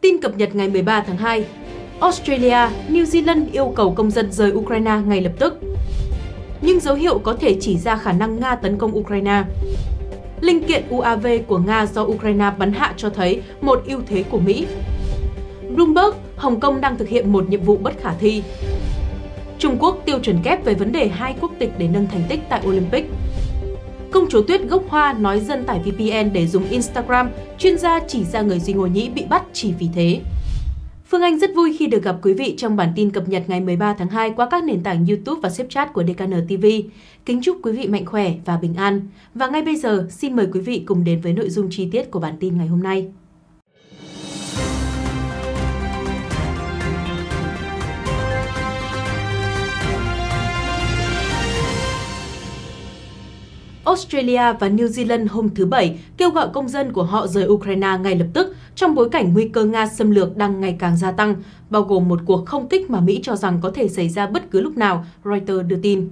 Tin cập nhật ngày 13 tháng 2 Australia, New Zealand yêu cầu công dân rời Ukraine ngay lập tức Nhưng dấu hiệu có thể chỉ ra khả năng Nga tấn công Ukraine Linh kiện UAV của Nga do Ukraine bắn hạ cho thấy một ưu thế của Mỹ Bloomberg, Hồng Kông đang thực hiện một nhiệm vụ bất khả thi Trung Quốc tiêu chuẩn kép về vấn đề hai quốc tịch để nâng thành tích tại Olympic Công chúa Tuyết gốc hoa nói dân tải VPN để dùng Instagram, chuyên gia chỉ ra người Duy Ngô Nhĩ bị bắt chỉ vì thế. Phương Anh rất vui khi được gặp quý vị trong bản tin cập nhật ngày 13 tháng 2 qua các nền tảng YouTube và Snapchat của DKN TV. Kính chúc quý vị mạnh khỏe và bình an. Và ngay bây giờ, xin mời quý vị cùng đến với nội dung chi tiết của bản tin ngày hôm nay. Australia và New Zealand hôm thứ Bảy kêu gọi công dân của họ rời Ukraine ngay lập tức trong bối cảnh nguy cơ Nga xâm lược đang ngày càng gia tăng, bao gồm một cuộc không kích mà Mỹ cho rằng có thể xảy ra bất cứ lúc nào, Reuters đưa tin.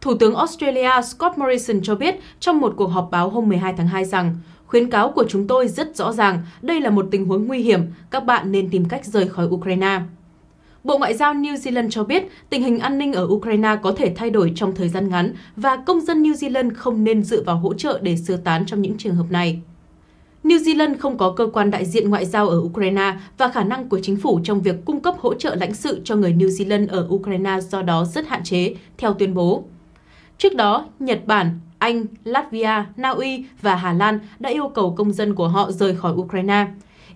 Thủ tướng Australia Scott Morrison cho biết trong một cuộc họp báo hôm 12 tháng 2 rằng Khuyến cáo của chúng tôi rất rõ ràng, đây là một tình huống nguy hiểm, các bạn nên tìm cách rời khỏi Ukraine. Bộ Ngoại giao New Zealand cho biết tình hình an ninh ở Ukraine có thể thay đổi trong thời gian ngắn và công dân New Zealand không nên dựa vào hỗ trợ để sơ tán trong những trường hợp này. New Zealand không có cơ quan đại diện ngoại giao ở Ukraine và khả năng của chính phủ trong việc cung cấp hỗ trợ lãnh sự cho người New Zealand ở Ukraine do đó rất hạn chế, theo tuyên bố. Trước đó, Nhật Bản, Anh, Latvia, Na Uy và Hà Lan đã yêu cầu công dân của họ rời khỏi Ukraine.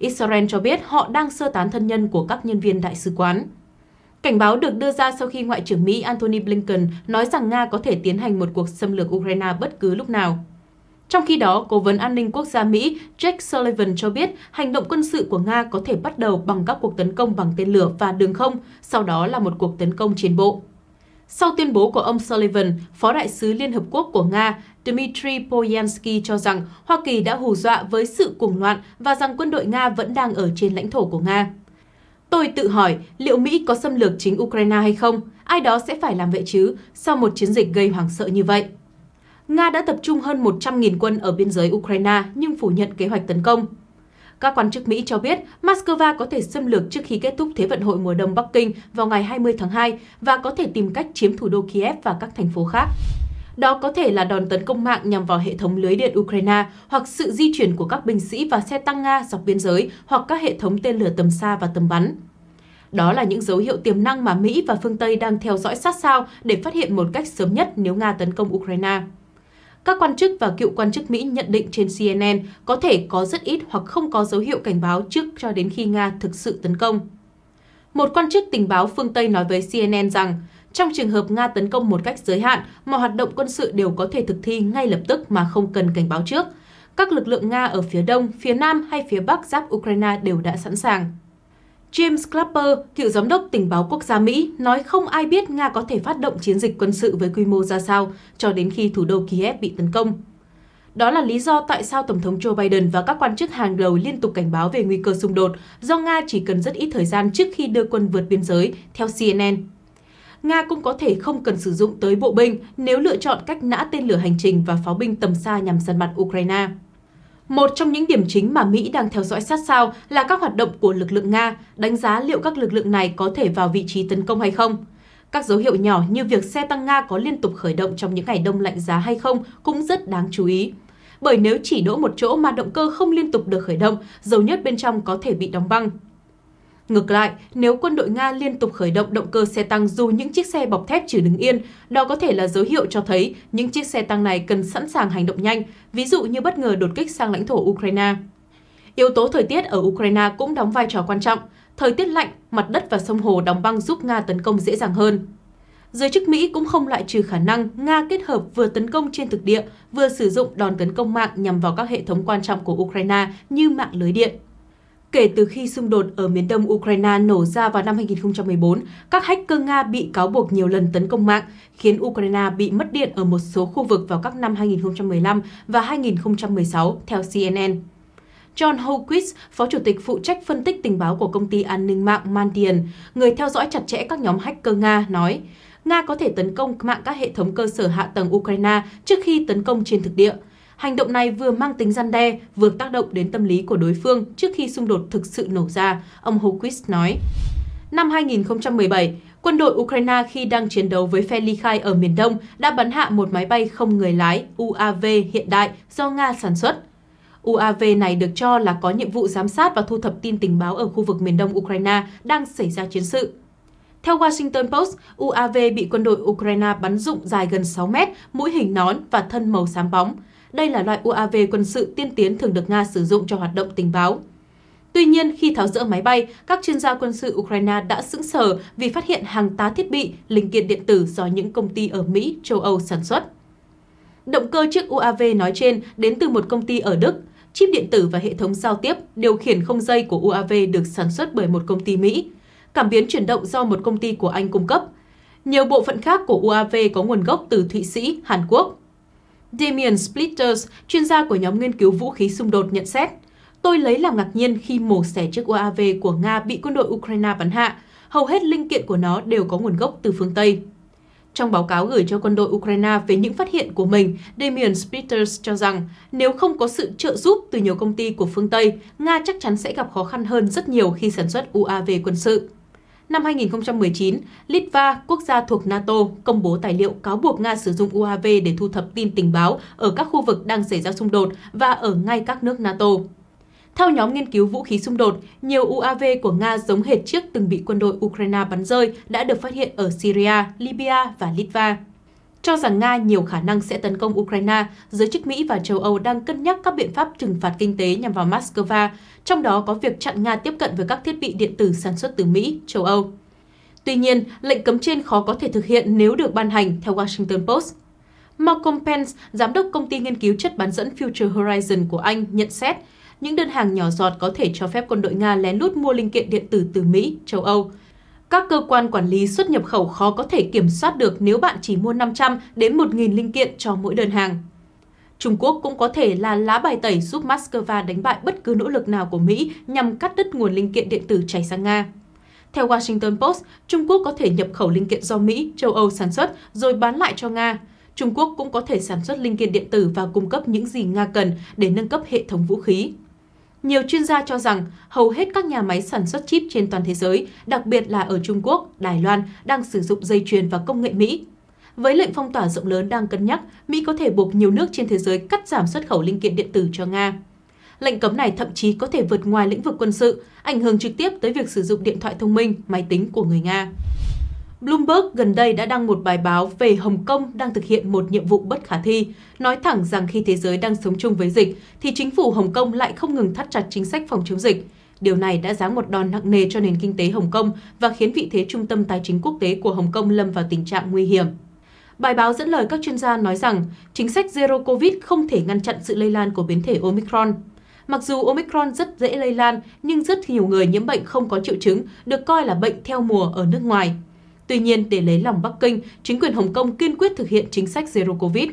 Israel cho biết họ đang sơ tán thân nhân của các nhân viên đại sứ quán. Cảnh báo được đưa ra sau khi Ngoại trưởng Mỹ Antony Blinken nói rằng Nga có thể tiến hành một cuộc xâm lược Ukraine bất cứ lúc nào. Trong khi đó, Cố vấn An ninh Quốc gia Mỹ Jake Sullivan cho biết hành động quân sự của Nga có thể bắt đầu bằng các cuộc tấn công bằng tên lửa và đường không, sau đó là một cuộc tấn công trên bộ. Sau tuyên bố của ông Sullivan, Phó Đại sứ Liên Hợp Quốc của Nga Dmitry Poyansky cho rằng Hoa Kỳ đã hù dọa với sự cuồng loạn và rằng quân đội Nga vẫn đang ở trên lãnh thổ của Nga. Tôi tự hỏi liệu Mỹ có xâm lược chính Ukraine hay không? Ai đó sẽ phải làm vậy chứ sau một chiến dịch gây hoảng sợ như vậy. Nga đã tập trung hơn 100.000 quân ở biên giới Ukraine nhưng phủ nhận kế hoạch tấn công. Các quan chức Mỹ cho biết Moscow có thể xâm lược trước khi kết thúc Thế vận hội mùa đông Bắc Kinh vào ngày 20 tháng 2 và có thể tìm cách chiếm thủ đô Kiev và các thành phố khác. Đó có thể là đòn tấn công mạng nhằm vào hệ thống lưới điện Ukraine hoặc sự di chuyển của các binh sĩ và xe tăng Nga dọc biên giới hoặc các hệ thống tên lửa tầm xa và tầm bắn. Đó là những dấu hiệu tiềm năng mà Mỹ và phương Tây đang theo dõi sát sao để phát hiện một cách sớm nhất nếu Nga tấn công Ukraine. Các quan chức và cựu quan chức Mỹ nhận định trên CNN có thể có rất ít hoặc không có dấu hiệu cảnh báo trước cho đến khi Nga thực sự tấn công. Một quan chức tình báo phương Tây nói với CNN rằng, trong trường hợp Nga tấn công một cách giới hạn, mọi hoạt động quân sự đều có thể thực thi ngay lập tức mà không cần cảnh báo trước. Các lực lượng Nga ở phía đông, phía nam hay phía bắc giáp Ukraine đều đã sẵn sàng. James Clapper, cựu giám đốc tình báo quốc gia Mỹ, nói không ai biết Nga có thể phát động chiến dịch quân sự với quy mô ra sao cho đến khi thủ đô Kiev bị tấn công. Đó là lý do tại sao Tổng thống Joe Biden và các quan chức hàng đầu liên tục cảnh báo về nguy cơ xung đột do Nga chỉ cần rất ít thời gian trước khi đưa quân vượt biên giới, theo CNN. Nga cũng có thể không cần sử dụng tới bộ binh nếu lựa chọn cách nã tên lửa hành trình và pháo binh tầm xa nhằm săn mặt Ukraine. Một trong những điểm chính mà Mỹ đang theo dõi sát sao là các hoạt động của lực lượng Nga, đánh giá liệu các lực lượng này có thể vào vị trí tấn công hay không. Các dấu hiệu nhỏ như việc xe tăng Nga có liên tục khởi động trong những ngày đông lạnh giá hay không cũng rất đáng chú ý. Bởi nếu chỉ đỗ một chỗ mà động cơ không liên tục được khởi động, dầu nhất bên trong có thể bị đóng băng. Ngược lại, nếu quân đội Nga liên tục khởi động động cơ xe tăng dù những chiếc xe bọc thép chỉ đứng yên, đó có thể là dấu hiệu cho thấy những chiếc xe tăng này cần sẵn sàng hành động nhanh, ví dụ như bất ngờ đột kích sang lãnh thổ Ukraine. Yếu tố thời tiết ở Ukraine cũng đóng vai trò quan trọng. Thời tiết lạnh, mặt đất và sông hồ đóng băng giúp Nga tấn công dễ dàng hơn. Giới chức Mỹ cũng không loại trừ khả năng Nga kết hợp vừa tấn công trên thực địa, vừa sử dụng đòn tấn công mạng nhằm vào các hệ thống quan trọng của Ukraine như mạng lưới điện. Kể từ khi xung đột ở miền đông Ukraine nổ ra vào năm 2014, các hacker Nga bị cáo buộc nhiều lần tấn công mạng, khiến Ukraine bị mất điện ở một số khu vực vào các năm 2015 và 2016, theo CNN. John Hawkins, Phó Chủ tịch phụ trách phân tích tình báo của công ty an ninh mạng Mandian, người theo dõi chặt chẽ các nhóm hacker Nga, nói Nga có thể tấn công mạng các hệ thống cơ sở hạ tầng Ukraine trước khi tấn công trên thực địa – Hành động này vừa mang tính gian đe, vừa tác động đến tâm lý của đối phương trước khi xung đột thực sự nổ ra, ông Hoquist nói. Năm 2017, quân đội Ukraine khi đang chiến đấu với phe ly khai ở miền Đông đã bắn hạ một máy bay không người lái UAV hiện đại do Nga sản xuất. UAV này được cho là có nhiệm vụ giám sát và thu thập tin tình báo ở khu vực miền đông Ukraine đang xảy ra chiến sự. Theo Washington Post, UAV bị quân đội Ukraine bắn dụng dài gần 6 mét, mũi hình nón và thân màu xám bóng. Đây là loại UAV quân sự tiên tiến thường được Nga sử dụng cho hoạt động tình báo. Tuy nhiên, khi tháo rỡ máy bay, các chuyên gia quân sự Ukraine đã sững sờ vì phát hiện hàng tá thiết bị, linh kiện điện tử do những công ty ở Mỹ, châu Âu sản xuất. Động cơ chiếc UAV nói trên đến từ một công ty ở Đức. Chip điện tử và hệ thống giao tiếp, điều khiển không dây của UAV được sản xuất bởi một công ty Mỹ. Cảm biến chuyển động do một công ty của Anh cung cấp. Nhiều bộ phận khác của UAV có nguồn gốc từ Thụy Sĩ, Hàn Quốc. Damien Splitters, chuyên gia của nhóm nghiên cứu vũ khí xung đột nhận xét, Tôi lấy làm ngạc nhiên khi mổ xẻ chiếc UAV của Nga bị quân đội Ukraine bắn hạ. Hầu hết linh kiện của nó đều có nguồn gốc từ phương Tây. Trong báo cáo gửi cho quân đội Ukraine về những phát hiện của mình, Damien Splitters cho rằng nếu không có sự trợ giúp từ nhiều công ty của phương Tây, Nga chắc chắn sẽ gặp khó khăn hơn rất nhiều khi sản xuất UAV quân sự năm 2019, Litva, quốc gia thuộc NATO, công bố tài liệu cáo buộc Nga sử dụng UAV để thu thập tin tình báo ở các khu vực đang xảy ra xung đột và ở ngay các nước NATO. Theo nhóm nghiên cứu vũ khí xung đột, nhiều UAV của Nga giống hệt chiếc từng bị quân đội Ukraine bắn rơi đã được phát hiện ở Syria, Libya và Litva cho rằng Nga nhiều khả năng sẽ tấn công Ukraine, giới chức Mỹ và châu Âu đang cân nhắc các biện pháp trừng phạt kinh tế nhằm vào Moscow, trong đó có việc chặn Nga tiếp cận với các thiết bị điện tử sản xuất từ Mỹ, châu Âu. Tuy nhiên, lệnh cấm trên khó có thể thực hiện nếu được ban hành, theo Washington Post. Malcolm Pence, giám đốc công ty nghiên cứu chất bán dẫn Future Horizon của Anh, nhận xét những đơn hàng nhỏ giọt có thể cho phép quân đội Nga lén lút mua linh kiện điện tử từ Mỹ, châu Âu. Các cơ quan quản lý xuất nhập khẩu khó có thể kiểm soát được nếu bạn chỉ mua 500 đến 1.000 linh kiện cho mỗi đơn hàng. Trung Quốc cũng có thể là lá bài tẩy giúp Moscow đánh bại bất cứ nỗ lực nào của Mỹ nhằm cắt đứt nguồn linh kiện điện tử chảy sang Nga. Theo Washington Post, Trung Quốc có thể nhập khẩu linh kiện do Mỹ, châu Âu sản xuất rồi bán lại cho Nga. Trung Quốc cũng có thể sản xuất linh kiện điện tử và cung cấp những gì Nga cần để nâng cấp hệ thống vũ khí. Nhiều chuyên gia cho rằng hầu hết các nhà máy sản xuất chip trên toàn thế giới, đặc biệt là ở Trung Quốc, Đài Loan, đang sử dụng dây chuyền và công nghệ Mỹ. Với lệnh phong tỏa rộng lớn đang cân nhắc, Mỹ có thể buộc nhiều nước trên thế giới cắt giảm xuất khẩu linh kiện điện tử cho Nga. Lệnh cấm này thậm chí có thể vượt ngoài lĩnh vực quân sự, ảnh hưởng trực tiếp tới việc sử dụng điện thoại thông minh, máy tính của người Nga. Bloomberg gần đây đã đăng một bài báo về Hồng Kông đang thực hiện một nhiệm vụ bất khả thi, nói thẳng rằng khi thế giới đang sống chung với dịch, thì chính phủ Hồng Kông lại không ngừng thắt chặt chính sách phòng chống dịch. Điều này đã giáng một đòn nặng nề cho nền kinh tế Hồng Kông và khiến vị thế trung tâm tài chính quốc tế của Hồng Kông lâm vào tình trạng nguy hiểm. Bài báo dẫn lời các chuyên gia nói rằng chính sách Zero Covid không thể ngăn chặn sự lây lan của biến thể Omicron. Mặc dù Omicron rất dễ lây lan, nhưng rất nhiều người nhiễm bệnh không có triệu chứng, được coi là bệnh theo mùa ở nước ngoài. Tuy nhiên, để lấy lòng Bắc Kinh, chính quyền Hồng Kông kiên quyết thực hiện chính sách Zero Covid.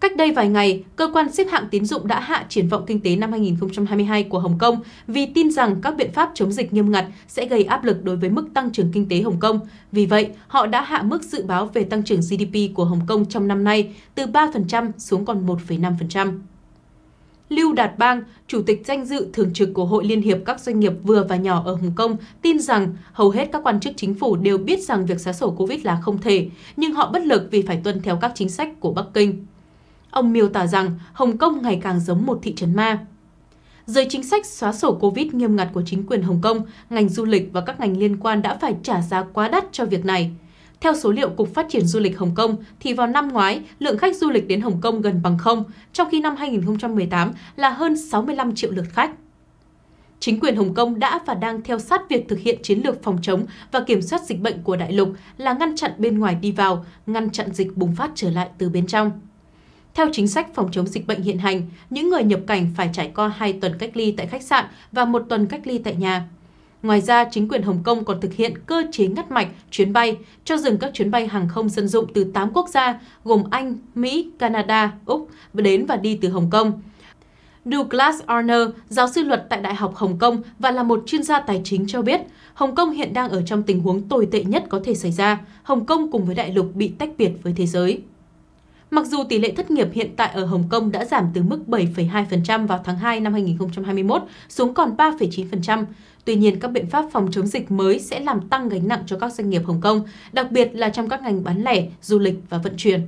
Cách đây vài ngày, cơ quan xếp hạng tín dụng đã hạ triển vọng kinh tế năm 2022 của Hồng Kông vì tin rằng các biện pháp chống dịch nghiêm ngặt sẽ gây áp lực đối với mức tăng trưởng kinh tế Hồng Kông. Vì vậy, họ đã hạ mức dự báo về tăng trưởng GDP của Hồng Kông trong năm nay từ 3% xuống còn 1,5%. Lưu Đạt Bang, Chủ tịch danh dự thường trực của Hội Liên hiệp các doanh nghiệp vừa và nhỏ ở Hồng Kông, tin rằng hầu hết các quan chức chính phủ đều biết rằng việc xóa sổ Covid là không thể, nhưng họ bất lực vì phải tuân theo các chính sách của Bắc Kinh. Ông miêu tả rằng Hồng Kông ngày càng giống một thị trấn ma. Dưới chính sách xóa sổ Covid nghiêm ngặt của chính quyền Hồng Kông, ngành du lịch và các ngành liên quan đã phải trả giá quá đắt cho việc này – theo số liệu Cục Phát triển Du lịch Hồng Kông, thì vào năm ngoái, lượng khách du lịch đến Hồng Kông gần bằng không, trong khi năm 2018 là hơn 65 triệu lượt khách. Chính quyền Hồng Kông đã và đang theo sát việc thực hiện chiến lược phòng chống và kiểm soát dịch bệnh của đại lục là ngăn chặn bên ngoài đi vào, ngăn chặn dịch bùng phát trở lại từ bên trong. Theo chính sách phòng chống dịch bệnh hiện hành, những người nhập cảnh phải trải qua 2 tuần cách ly tại khách sạn và 1 tuần cách ly tại nhà. Ngoài ra, chính quyền Hồng Kông còn thực hiện cơ chế ngắt mạch chuyến bay, cho dừng các chuyến bay hàng không dân dụng từ 8 quốc gia gồm Anh, Mỹ, Canada, Úc đến và đi từ Hồng Kông. Douglas Arner, giáo sư luật tại Đại học Hồng Kông và là một chuyên gia tài chính cho biết, Hồng Kông hiện đang ở trong tình huống tồi tệ nhất có thể xảy ra. Hồng Kông cùng với đại lục bị tách biệt với thế giới. Mặc dù tỷ lệ thất nghiệp hiện tại ở Hồng Kông đã giảm từ mức 7,2% vào tháng 2 năm 2021 xuống còn 3,9%, tuy nhiên các biện pháp phòng chống dịch mới sẽ làm tăng gánh nặng cho các doanh nghiệp Hồng Kông, đặc biệt là trong các ngành bán lẻ, du lịch và vận chuyển.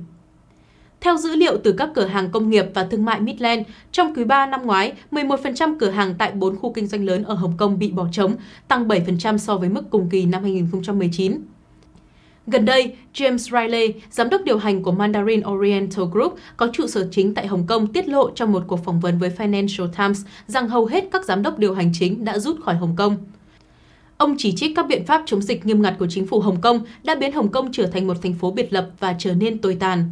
Theo dữ liệu từ các cửa hàng công nghiệp và thương mại Midland, trong quý 3 năm ngoái, 11% cửa hàng tại 4 khu kinh doanh lớn ở Hồng Kông bị bỏ trống, tăng 7% so với mức cùng kỳ năm 2019. Gần đây, James Riley, giám đốc điều hành của Mandarin Oriental Group có trụ sở chính tại Hồng Kông tiết lộ trong một cuộc phỏng vấn với Financial Times rằng hầu hết các giám đốc điều hành chính đã rút khỏi Hồng Kông. Ông chỉ trích các biện pháp chống dịch nghiêm ngặt của chính phủ Hồng Kông đã biến Hồng Kông trở thành một thành phố biệt lập và trở nên tồi tàn.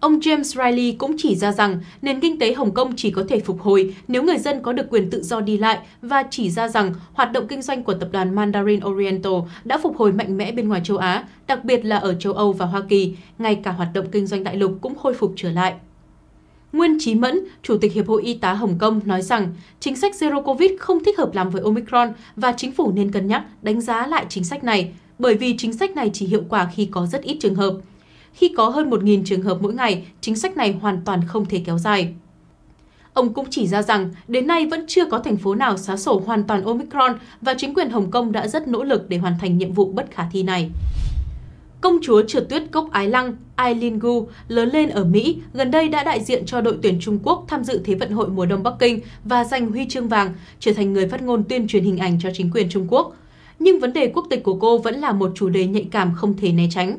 Ông James Riley cũng chỉ ra rằng nền kinh tế Hồng Kông chỉ có thể phục hồi nếu người dân có được quyền tự do đi lại và chỉ ra rằng hoạt động kinh doanh của tập đoàn Mandarin Oriental đã phục hồi mạnh mẽ bên ngoài châu Á, đặc biệt là ở châu Âu và Hoa Kỳ, ngay cả hoạt động kinh doanh đại lục cũng khôi phục trở lại. Nguyên Chí Mẫn, Chủ tịch Hiệp hội Y tá Hồng Kông nói rằng chính sách Zero Covid không thích hợp làm với Omicron và chính phủ nên cân nhắc đánh giá lại chính sách này, bởi vì chính sách này chỉ hiệu quả khi có rất ít trường hợp. Khi có hơn 1.000 trường hợp mỗi ngày, chính sách này hoàn toàn không thể kéo dài. Ông cũng chỉ ra rằng đến nay vẫn chưa có thành phố nào xóa sổ hoàn toàn Omicron và chính quyền Hồng Kông đã rất nỗ lực để hoàn thành nhiệm vụ bất khả thi này. Công chúa trượt tuyết cốc Ái Lăng, Aileen Gu, lớn lên ở Mỹ, gần đây đã đại diện cho đội tuyển Trung Quốc tham dự Thế vận hội mùa đông Bắc Kinh và giành huy chương vàng, trở thành người phát ngôn tuyên truyền hình ảnh cho chính quyền Trung Quốc. Nhưng vấn đề quốc tịch của cô vẫn là một chủ đề nhạy cảm không thể né tránh.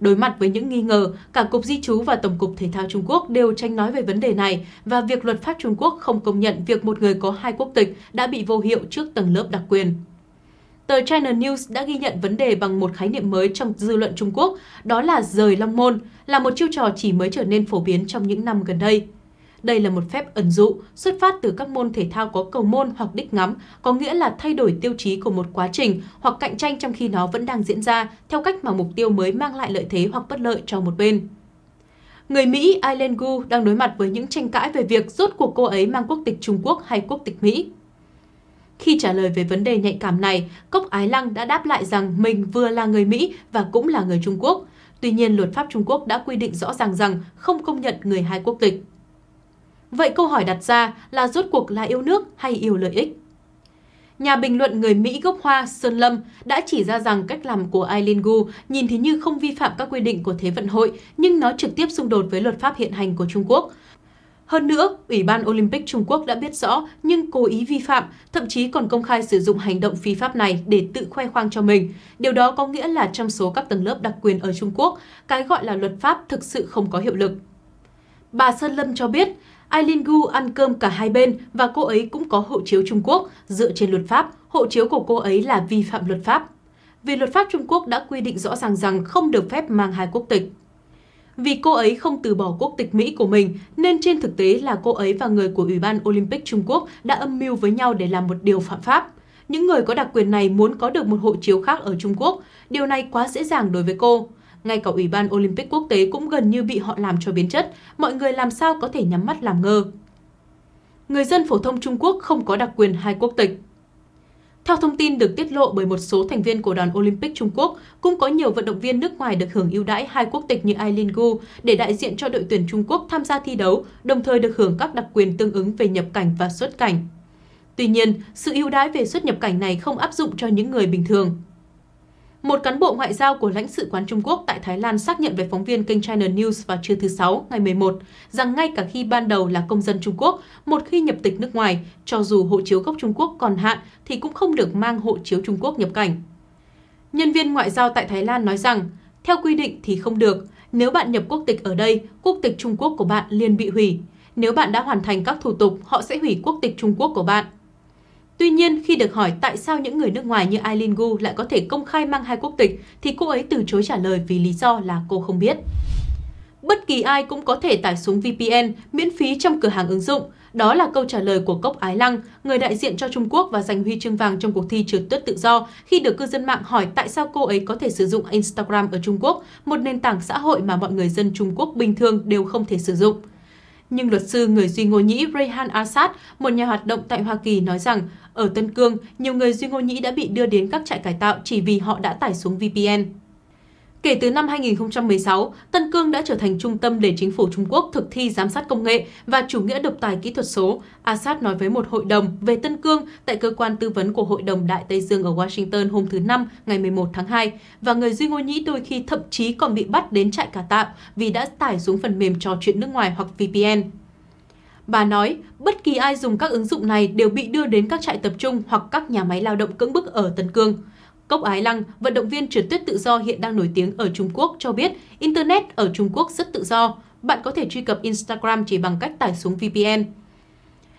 Đối mặt với những nghi ngờ, cả Cục Di trú và Tổng cục Thể thao Trung Quốc đều tranh nói về vấn đề này và việc luật pháp Trung Quốc không công nhận việc một người có hai quốc tịch đã bị vô hiệu trước tầng lớp đặc quyền. Tờ China News đã ghi nhận vấn đề bằng một khái niệm mới trong dư luận Trung Quốc, đó là rời long môn, là một chiêu trò chỉ mới trở nên phổ biến trong những năm gần đây. Đây là một phép ẩn dụ, xuất phát từ các môn thể thao có cầu môn hoặc đích ngắm, có nghĩa là thay đổi tiêu chí của một quá trình hoặc cạnh tranh trong khi nó vẫn đang diễn ra, theo cách mà mục tiêu mới mang lại lợi thế hoặc bất lợi cho một bên. Người Mỹ Aileen Gu đang đối mặt với những tranh cãi về việc rốt cuộc cô ấy mang quốc tịch Trung Quốc hay quốc tịch Mỹ. Khi trả lời về vấn đề nhạy cảm này, Cốc Ái Lăng đã đáp lại rằng mình vừa là người Mỹ và cũng là người Trung Quốc. Tuy nhiên, luật pháp Trung Quốc đã quy định rõ ràng rằng không công nhận người hai quốc tịch. Vậy câu hỏi đặt ra là rốt cuộc là yêu nước hay yêu lợi ích? Nhà bình luận người Mỹ gốc Hoa Sơn Lâm đã chỉ ra rằng cách làm của Eileen Gu nhìn thì như không vi phạm các quy định của Thế vận hội, nhưng nó trực tiếp xung đột với luật pháp hiện hành của Trung Quốc. Hơn nữa, Ủy ban Olympic Trung Quốc đã biết rõ nhưng cố ý vi phạm, thậm chí còn công khai sử dụng hành động phi pháp này để tự khoe khoang cho mình. Điều đó có nghĩa là trong số các tầng lớp đặc quyền ở Trung Quốc, cái gọi là luật pháp thực sự không có hiệu lực. Bà Sơn Lâm cho biết, Aileen Gu ăn cơm cả hai bên và cô ấy cũng có hộ chiếu Trung Quốc. Dựa trên luật pháp, hộ chiếu của cô ấy là vi phạm luật pháp. Vì luật pháp Trung Quốc đã quy định rõ ràng rằng không được phép mang hai quốc tịch. Vì cô ấy không từ bỏ quốc tịch Mỹ của mình, nên trên thực tế là cô ấy và người của Ủy ban Olympic Trung Quốc đã âm mưu với nhau để làm một điều phạm pháp. Những người có đặc quyền này muốn có được một hộ chiếu khác ở Trung Quốc, điều này quá dễ dàng đối với cô. Ngay cả Ủy ban Olympic quốc tế cũng gần như bị họ làm cho biến chất, mọi người làm sao có thể nhắm mắt làm ngơ. Người dân phổ thông Trung Quốc không có đặc quyền hai quốc tịch. Theo thông tin được tiết lộ bởi một số thành viên của đoàn Olympic Trung Quốc, cũng có nhiều vận động viên nước ngoài được hưởng ưu đãi hai quốc tịch như Aileen Gu để đại diện cho đội tuyển Trung Quốc tham gia thi đấu, đồng thời được hưởng các đặc quyền tương ứng về nhập cảnh và xuất cảnh. Tuy nhiên, sự ưu đãi về xuất nhập cảnh này không áp dụng cho những người bình thường. Một cán bộ ngoại giao của lãnh sự quán Trung Quốc tại Thái Lan xác nhận với phóng viên kênh China News vào trưa thứ Sáu ngày 11 rằng ngay cả khi ban đầu là công dân Trung Quốc, một khi nhập tịch nước ngoài, cho dù hộ chiếu gốc Trung Quốc còn hạn thì cũng không được mang hộ chiếu Trung Quốc nhập cảnh. Nhân viên ngoại giao tại Thái Lan nói rằng, theo quy định thì không được, nếu bạn nhập quốc tịch ở đây, quốc tịch Trung Quốc của bạn liền bị hủy. Nếu bạn đã hoàn thành các thủ tục, họ sẽ hủy quốc tịch Trung Quốc của bạn. Tuy nhiên, khi được hỏi tại sao những người nước ngoài như Eileen Gu lại có thể công khai mang hai quốc tịch, thì cô ấy từ chối trả lời vì lý do là cô không biết. Bất kỳ ai cũng có thể tải xuống VPN miễn phí trong cửa hàng ứng dụng. Đó là câu trả lời của Cốc Ái Lăng, người đại diện cho Trung Quốc và giành huy chương vàng trong cuộc thi trượt tuyết tự do khi được cư dân mạng hỏi tại sao cô ấy có thể sử dụng Instagram ở Trung Quốc, một nền tảng xã hội mà mọi người dân Trung Quốc bình thường đều không thể sử dụng. Nhưng luật sư người Duy Ngô Nhĩ Rayhan Assad, một nhà hoạt động tại Hoa Kỳ nói rằng, ở Tân Cương, nhiều người Duy Ngô Nhĩ đã bị đưa đến các trại cải tạo chỉ vì họ đã tải xuống VPN. Kể từ năm 2016, Tân Cương đã trở thành trung tâm để chính phủ Trung Quốc thực thi giám sát công nghệ và chủ nghĩa độc tài kỹ thuật số, Assad nói với một hội đồng về Tân Cương tại cơ quan tư vấn của Hội đồng Đại Tây Dương ở Washington hôm thứ Năm, ngày 11 tháng 2, và người Duy Ngô Nhĩ đôi khi thậm chí còn bị bắt đến trại cà tạm vì đã tải xuống phần mềm trò chuyện nước ngoài hoặc VPN. Bà nói, bất kỳ ai dùng các ứng dụng này đều bị đưa đến các trại tập trung hoặc các nhà máy lao động cưỡng bức ở Tân Cương. Cốc Ái Lăng, vận động viên trượt tuyết tự do hiện đang nổi tiếng ở Trung Quốc cho biết Internet ở Trung Quốc rất tự do. Bạn có thể truy cập Instagram chỉ bằng cách tải xuống VPN.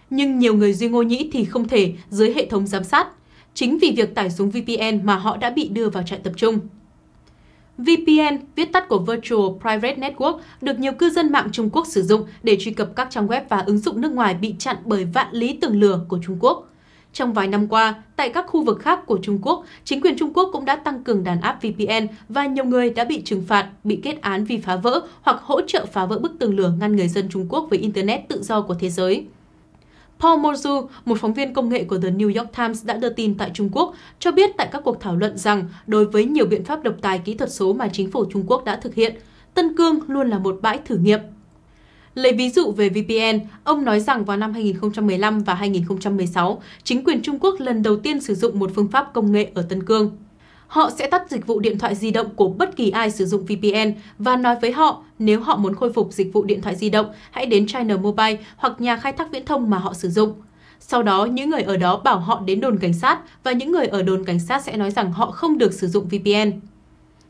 Nhưng nhiều người Duy Ngô Nhĩ thì không thể dưới hệ thống giám sát. Chính vì việc tải xuống VPN mà họ đã bị đưa vào trại tập trung. VPN, viết tắt của Virtual Private Network, được nhiều cư dân mạng Trung Quốc sử dụng để truy cập các trang web và ứng dụng nước ngoài bị chặn bởi vạn lý tường lửa của Trung Quốc. Trong vài năm qua, tại các khu vực khác của Trung Quốc, chính quyền Trung Quốc cũng đã tăng cường đàn áp VPN và nhiều người đã bị trừng phạt, bị kết án vì phá vỡ hoặc hỗ trợ phá vỡ bức tường lửa ngăn người dân Trung Quốc với Internet tự do của thế giới. Paul Morzu, một phóng viên công nghệ của The New York Times đã đưa tin tại Trung Quốc, cho biết tại các cuộc thảo luận rằng đối với nhiều biện pháp độc tài kỹ thuật số mà chính phủ Trung Quốc đã thực hiện, Tân Cương luôn là một bãi thử nghiệm Lấy ví dụ về VPN, ông nói rằng vào năm 2015 và 2016, chính quyền Trung Quốc lần đầu tiên sử dụng một phương pháp công nghệ ở Tân Cương. Họ sẽ tắt dịch vụ điện thoại di động của bất kỳ ai sử dụng VPN và nói với họ nếu họ muốn khôi phục dịch vụ điện thoại di động, hãy đến China Mobile hoặc nhà khai thác viễn thông mà họ sử dụng. Sau đó, những người ở đó bảo họ đến đồn cảnh sát và những người ở đồn cảnh sát sẽ nói rằng họ không được sử dụng VPN.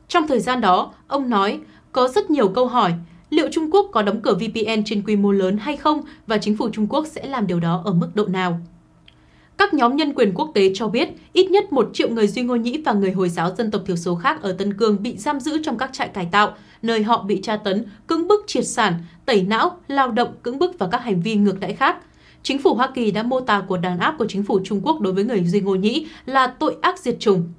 Trong thời gian đó, ông nói, có rất nhiều câu hỏi, liệu Trung Quốc có đóng cửa VPN trên quy mô lớn hay không và chính phủ Trung Quốc sẽ làm điều đó ở mức độ nào. Các nhóm nhân quyền quốc tế cho biết ít nhất một triệu người Duy Ngô Nhĩ và người Hồi giáo dân tộc thiểu số khác ở Tân Cương bị giam giữ trong các trại cải tạo, nơi họ bị tra tấn, cưỡng bức triệt sản, tẩy não, lao động, cưỡng bức và các hành vi ngược đãi khác. Chính phủ Hoa Kỳ đã mô tả cuộc đàn áp của chính phủ Trung Quốc đối với người Duy Ngô Nhĩ là tội ác diệt chủng.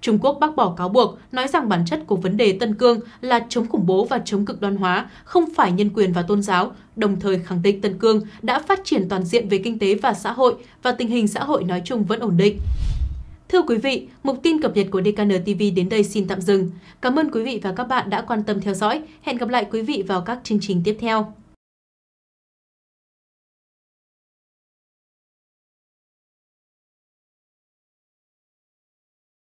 Trung Quốc bác bỏ cáo buộc, nói rằng bản chất của vấn đề Tân Cương là chống khủng bố và chống cực đoan hóa, không phải nhân quyền và tôn giáo, đồng thời khẳng định Tân Cương đã phát triển toàn diện về kinh tế và xã hội và tình hình xã hội nói chung vẫn ổn định. Thưa quý vị, mục tin cập nhật của DKN TV đến đây xin tạm dừng. Cảm ơn quý vị và các bạn đã quan tâm theo dõi. Hẹn gặp lại quý vị vào các chương trình tiếp theo.